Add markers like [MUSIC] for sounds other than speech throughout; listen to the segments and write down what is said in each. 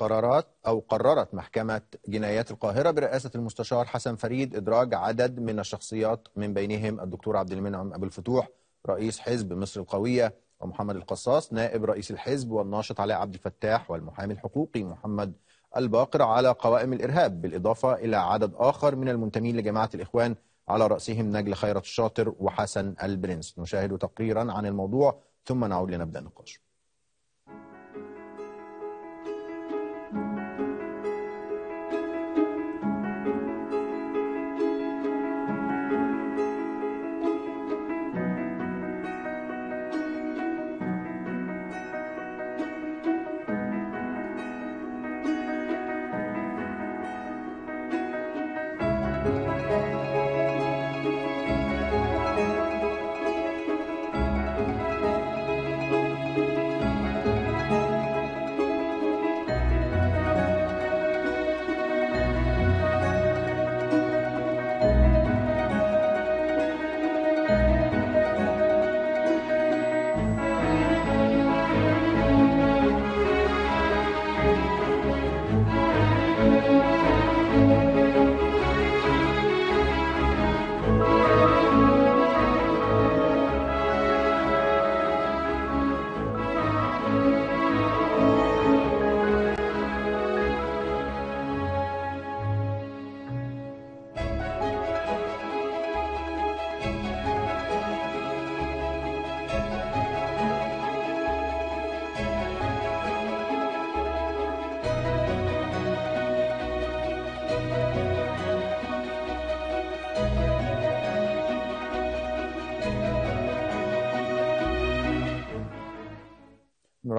قرارات أو قررت محكمة جنايات القاهرة برئاسة المستشار حسن فريد إدراج عدد من الشخصيات من بينهم الدكتور عبد المنعم أبو الفتوح رئيس حزب مصر القوية ومحمد القصاص نائب رئيس الحزب والناشط علي عبد الفتاح والمحامي الحقوقي محمد الباقر على قوائم الإرهاب بالإضافة إلى عدد آخر من المنتمين لجماعة الإخوان على رأسهم نجل خيرت الشاطر وحسن البرنس نشاهد تقريرا عن الموضوع ثم نعود لنبدأ النقاش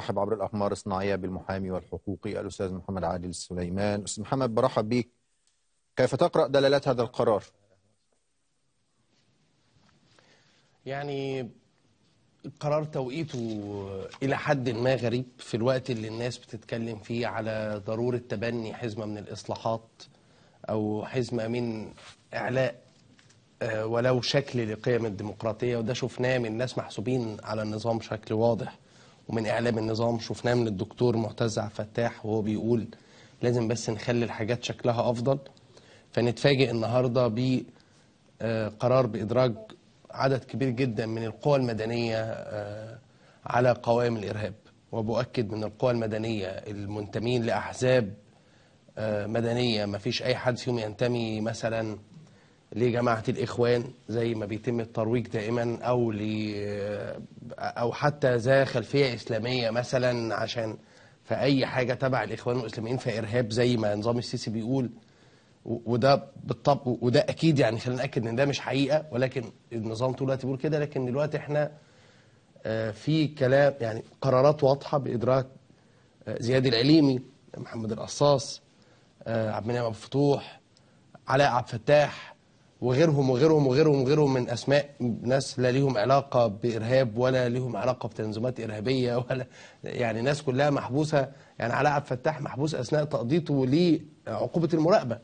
نرحب عبر الأقمار الصناعية بالمحامي والحقوقي الأستاذ محمد عادل السليمان أستاذ محمد برحب بك كيف تقرأ دلالات هذا القرار؟ يعني القرار توقيته إلى حد ما غريب في الوقت اللي الناس بتتكلم فيه على ضرورة تبني حزمة من الإصلاحات أو حزمة من إعلاء آه، ولو شكل لقيم الديمقراطية وده شفناه من ناس محسوبين على النظام بشكل واضح ومن اعلام النظام شفناه من الدكتور معتز عبد الفتاح وهو بيقول لازم بس نخلي الحاجات شكلها افضل فنتفاجئ النهارده بقرار آه، بادراج عدد كبير جدا من القوى المدنيه آه، على قوائم الارهاب وبؤكد من القوى المدنيه المنتمين لاحزاب آه، مدنيه ما فيش اي حد فيهم ينتمي مثلا لجماعة الإخوان زي ما بيتم الترويج دائما أو أو حتى ذا خلفية إسلامية مثلا عشان في أي حاجة تبع الإخوان والإسلاميين فإرهاب زي ما نظام السيسي بيقول وده بالطبع وده أكيد يعني خلينا نأكد إن ده مش حقيقة ولكن النظام طول الوقت بيقول كده لكن دلوقتي إحنا آه، في كلام يعني قرارات واضحة بإدراك آه، زياد العليمي محمد القصاص آه، عبد المنعم أبو فتوح علاء عبد الفتاح وغيرهم وغيرهم وغيرهم وغيرهم من أسماء ناس لا ليهم علاقة بإرهاب ولا ليهم علاقة بتنظيمات إرهابية [LAUGHS] ولا يعني ناس كلها محبوسة يعني علاء عبد الفتاح محبوس أثناء تقضيته لعقوبة المراقبة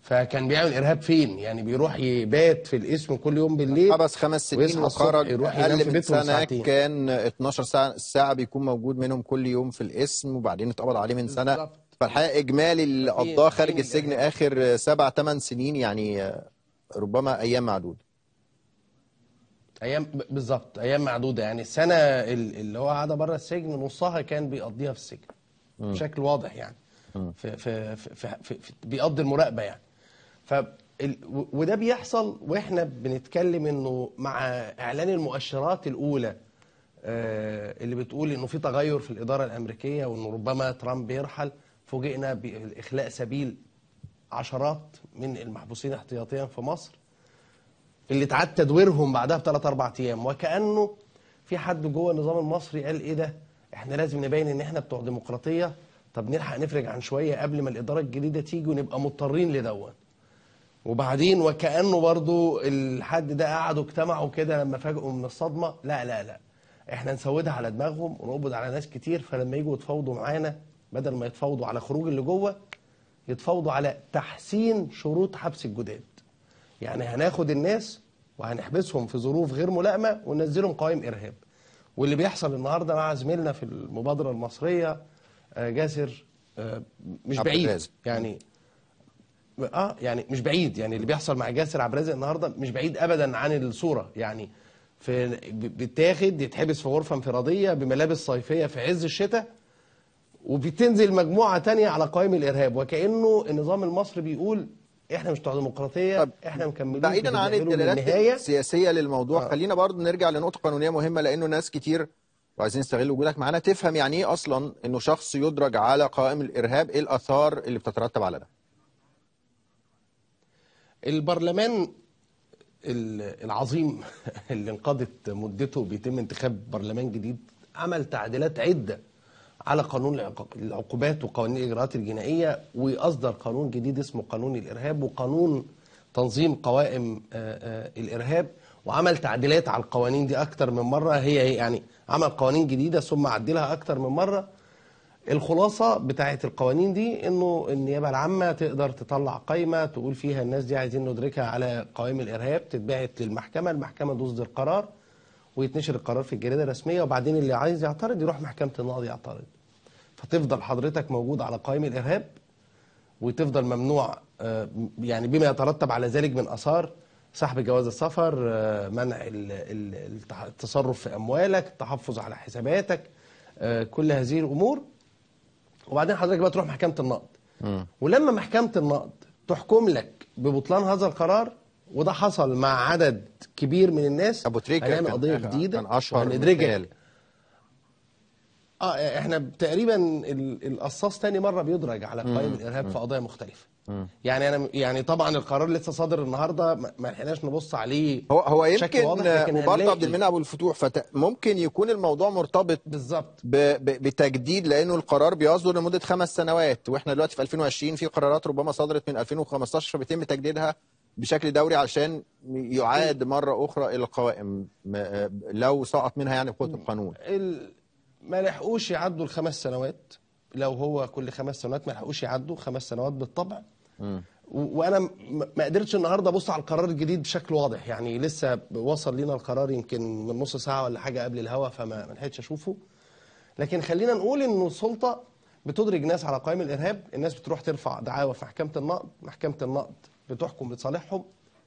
فكان بيعمل إرهاب فين يعني بيروح يبات في الاسم كل يوم بالليل حبس خمس سنين وخرج يروح أقل من سنة ساعتين. كان 12 ساعة, ساعة بيكون موجود منهم كل يوم في الاسم وبعدين اتقبض عليه من سنة بالضبط. فالحقيقه اجمالي اللي قضاه خارج السجن اخر سبع ثمان سنين يعني ربما ايام معدوده ايام بالظبط ايام معدوده يعني السنه اللي هو قعدها بره السجن نصها كان بيقضيها في السجن م. بشكل واضح يعني في في في, في, في بيقضي المراقبه يعني ف وده بيحصل واحنا بنتكلم انه مع اعلان المؤشرات الاولى آه، اللي بتقول انه في تغير في الاداره الامريكيه وانه ربما ترامب يرحل فوجئنا بإخلاء سبيل عشرات من المحبوسين احتياطيا في مصر اللي اتعاد تدويرهم بعدها بثلاث اربع ايام وكانه في حد جوه النظام المصري قال ايه ده؟ احنا لازم نبين ان احنا بتوع ديمقراطيه طب نلحق نفرج عن شويه قبل ما الاداره الجديده تيجي ونبقى مضطرين لدون. وبعدين وكانه برضو الحد ده قعدوا اجتمعوا كده لما فاجئوا من الصدمه لا لا لا احنا نسودها على دماغهم ونقبض على ناس كتير فلما يجوا يتفاوضوا معانا بدل ما يتفاوضوا على خروج اللي جوه يتفاوضوا على تحسين شروط حبس الجداد يعني هناخد الناس وهنحبسهم في ظروف غير ملائمه وننزلهم قوائم ارهاب واللي بيحصل النهارده مع زميلنا في المبادره المصريه آه، جاسر آه، مش بعيد يعني اه يعني مش بعيد يعني اللي بيحصل مع جاسر عبد الرازق النهارده مش بعيد ابدا عن الصوره يعني في بيتاخد يتحبس في غرفه انفراديه بملابس صيفيه في عز الشتاء وبتنزل مجموعة تانية على قوائم الإرهاب وكأنه النظام المصري بيقول احنا مش بتوع ديمقراطيه احنا مكملين بعيدا عن الدلالات السياسيه للموضوع آه. خلينا برضه نرجع لنقطه قانونيه مهمه لانه ناس كتير وعايزين نستغل وجودك معانا تفهم يعني ايه اصلا انه شخص يدرج على قائم الارهاب ايه الاثار اللي بتترتب على ده البرلمان العظيم [LAUGHS] اللي انقضت مدته بيتم انتخاب برلمان جديد عمل تعديلات عده على قانون العقوبات وقوانين الإجراءات الجنائية وأصدر قانون جديد اسمه قانون الإرهاب وقانون تنظيم قوائم آه، آه، الإرهاب وعمل تعديلات على القوانين دي أكتر من مرة هي يعني عمل قوانين جديدة ثم عدلها أكتر من مرة الخلاصة بتاعة القوانين دي إنه النيابة العامة تقدر تطلع قائمة تقول فيها الناس دي عايزين ندركها على قوائم الإرهاب تتبعت للمحكمة المحكمة تصدر قرار ويتنشر القرار في الجريده الرسميه وبعدين اللي عايز يعترض يروح محكمه النقض يعترض فتفضل حضرتك موجود على قائمه الارهاب وتفضل ممنوع آه، يعني بما يترتب على ذلك من اثار سحب جواز السفر آه، منع التصرف في اموالك التحفظ على حساباتك آه، كل هذه الامور وبعدين حضرتك بقى تروح محكمه النقد ولما محكمه النقد تحكم لك ببطلان هذا القرار وده حصل مع عدد كبير من الناس ابو تريكه كان قضيه جديده كان اشهر يعني رجال اه احنا تقريبا القصاص تاني مره بيدرج على قائمه الارهاب في قضايا مختلفه يعني انا يعني طبعا القرار لسه صادر النهارده ما لحقناش نبص عليه هو هو يمكن مبارك عبد المنعم ابو الفتوح فممكن يكون الموضوع مرتبط بالظبط بتجديد لانه القرار بيصدر لمده خمس سنوات واحنا دلوقتي في 2020 في قرارات ربما صدرت من 2015 فبيتم تجديدها بشكل دوري عشان يعاد مره اخرى الى القوائم لو سقط منها يعني بقوه القانون ال... ما لحقوش يعدوا الخمس سنوات لو هو كل خمس سنوات ما لحقوش يعدوا خمس سنوات بالطبع م. وانا ما قدرتش النهارده ابص على القرار الجديد بشكل واضح يعني لسه وصل لينا القرار يمكن من نص ساعه ولا حاجه قبل الهوا فما لحقتش اشوفه لكن خلينا نقول انه السلطه بتدرج ناس على قوائم الارهاب الناس بتروح ترفع دعاوى في محكمه النقد محكمه النقد بتحكم بتصالحهم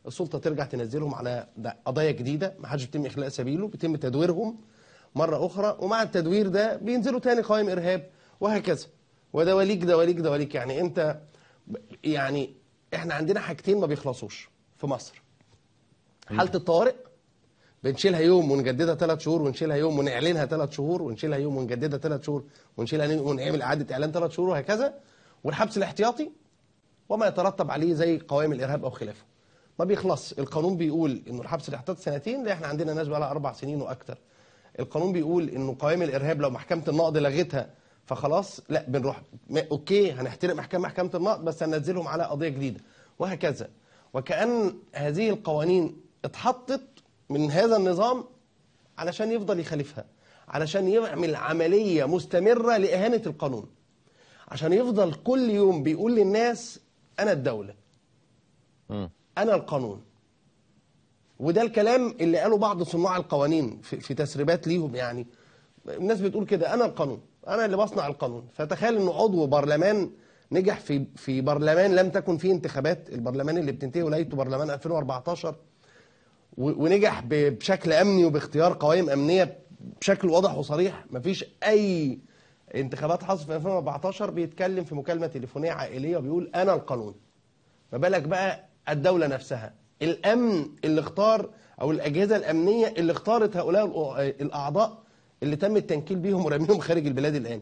السلطه ترجع تنزلهم على قضايا جديده ما حدش بيتم اخلاء سبيله بيتم تدويرهم مره اخرى ومع التدوير ده بينزلوا تاني قوائم ارهاب وهكذا ودواليك دواليك دواليك يعني انت يعني احنا عندنا حاجتين ما بيخلصوش في مصر حاله الطوارئ بنشيلها يوم ونجددها ثلاث شهور ونشيلها يوم ونعلنها ثلاث شهور ونشيلها يوم ونجددها ثلاث شهور ونشيلها يوم ونعمل اعاده اعلان ثلاث شهور وهكذا والحبس الاحتياطي وما يترتب عليه زي قوائم الارهاب او خلافه ما بيخلص القانون بيقول انه الحبس الاحتياطي سنتين لا احنا عندنا ناس بقى لها اربع سنين واكثر القانون بيقول انه قوائم الارهاب لو محكمه النقض لغتها فخلاص لا بنروح اوكي هنحترم احكام محكمه النقض بس هننزلهم على قضيه جديده وهكذا وكان هذه القوانين اتحطت من هذا النظام علشان يفضل يخالفها علشان يعمل عملية مستمرة لإهانة القانون عشان يفضل كل يوم بيقول للناس أنا الدولة أنا القانون وده الكلام اللي قاله بعض صناع القوانين في, في تسريبات ليهم يعني الناس بتقول كده أنا القانون أنا اللي بصنع القانون فتخيل إنه عضو برلمان نجح في في برلمان لم تكن فيه انتخابات البرلمان اللي بتنتهي ولايته برلمان 2014 ونجح بشكل امني وباختيار قوائم امنيه بشكل واضح وصريح مفيش اي انتخابات حصل في 2014 بيتكلم في مكالمه تليفونيه عائليه وبيقول انا القانون ما بالك بقى الدوله نفسها الامن اللي اختار او الاجهزه الامنيه اللي اختارت هؤلاء الاعضاء اللي تم التنكيل بيهم ورميهم خارج البلاد الان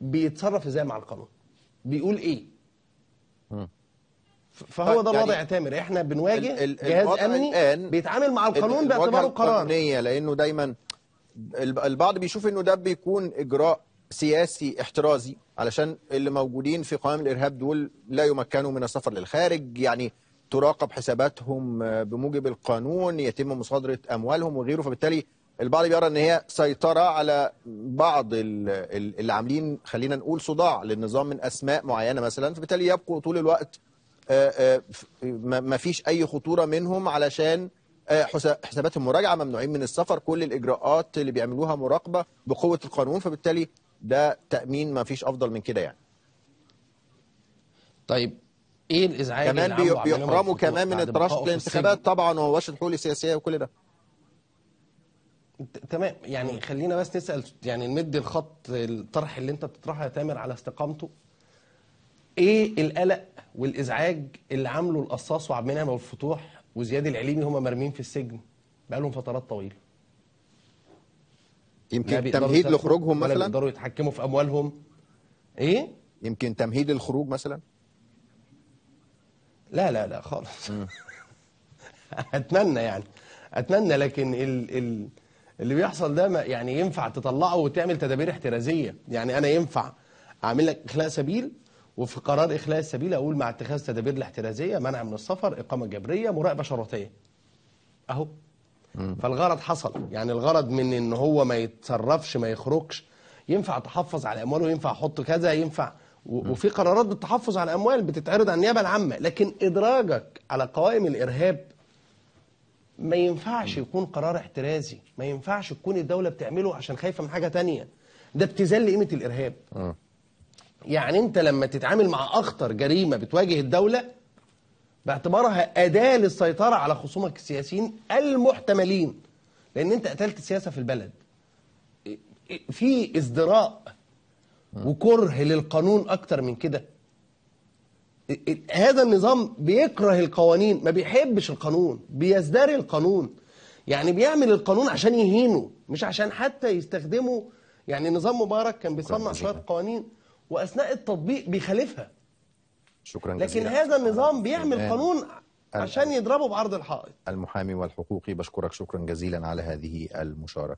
بيتصرف ازاي مع القانون بيقول ايه فهو طيب، ده الوضع يعني تامر احنا بنواجه ال ال جهاز امني الآن بيتعامل مع القانون باعتباره قرار لانه دايما البعض بيشوف انه ده بيكون اجراء سياسي احترازي علشان اللي موجودين في قوائم الارهاب دول لا يمكنوا من السفر للخارج يعني تراقب حساباتهم بموجب القانون يتم مصادره اموالهم وغيره فبالتالي البعض بيرى ان هي سيطره على بعض اللي عاملين خلينا نقول صداع للنظام من اسماء معينه مثلا فبالتالي يبقوا طول الوقت آه، آه، ما فيش أي خطورة منهم علشان آه، حسابات المراجعة ممنوعين من السفر كل الإجراءات اللي بيعملوها مراقبة بقوة القانون فبالتالي ده تأمين ما فيش أفضل من كده يعني طيب ايه الازعاج اللي كمان بيحرموا كمان من الترشح للانتخابات طبعا وهواش الحقوق السياسيه وكل ده تمام يعني خلينا بس نسال يعني نمد الخط الطرح اللي انت بتطرحه يا تامر على استقامته ايه القلق والازعاج اللي عامله القصاص وعبد المنعم ابو الفتوح وزياد العليمي هما مرمين في السجن بقالهم فترات طويله يمكن تمهيد لخروجهم مثلا ولا يقدروا يتحكموا في اموالهم ايه يمكن تمهيد الخروج مثلا لا لا لا خالص [LAUGHS] اتمنى يعني اتمنى لكن ال ال اللي بيحصل ده يعني ينفع تطلعه وتعمل تدابير احترازيه يعني انا ينفع اعمل لك اخلاء سبيل وفي قرار إخلاء السبيل أقول مع اتخاذ تدابير الاحترازية منع من السفر إقامة جبرية مراقبة شرطية أهو فالغرض حصل يعني الغرض من إن هو ما يتصرفش ما يخرجش ينفع تحفظ على أمواله ينفع أحط كذا ينفع وفي قرارات بالتحفظ على الأموال بتتعرض على النيابة العامة لكن إدراجك على قوائم الإرهاب ما ينفعش يكون قرار احترازي ما ينفعش تكون الدولة بتعمله عشان خايفة من حاجة تانية ده ابتزال لقيمة الإرهاب آه. يعني انت لما تتعامل مع اخطر جريمه بتواجه الدوله باعتبارها اداه للسيطره على خصومك السياسيين المحتملين لان انت قتلت السياسه في البلد في ازدراء وكره للقانون اكتر من كده هذا النظام بيكره القوانين ما بيحبش القانون بيزدري القانون يعني بيعمل القانون عشان يهينه مش عشان حتى يستخدمه يعني نظام مبارك كان بيصنع شويه قوانين واثناء التطبيق بيخالفها شكرا جزيلا لكن هذا النظام بيعمل قانون عشان يضربه بعرض الحائط المحامي والحقوقي بشكرك شكرا جزيلا على هذه المشاركه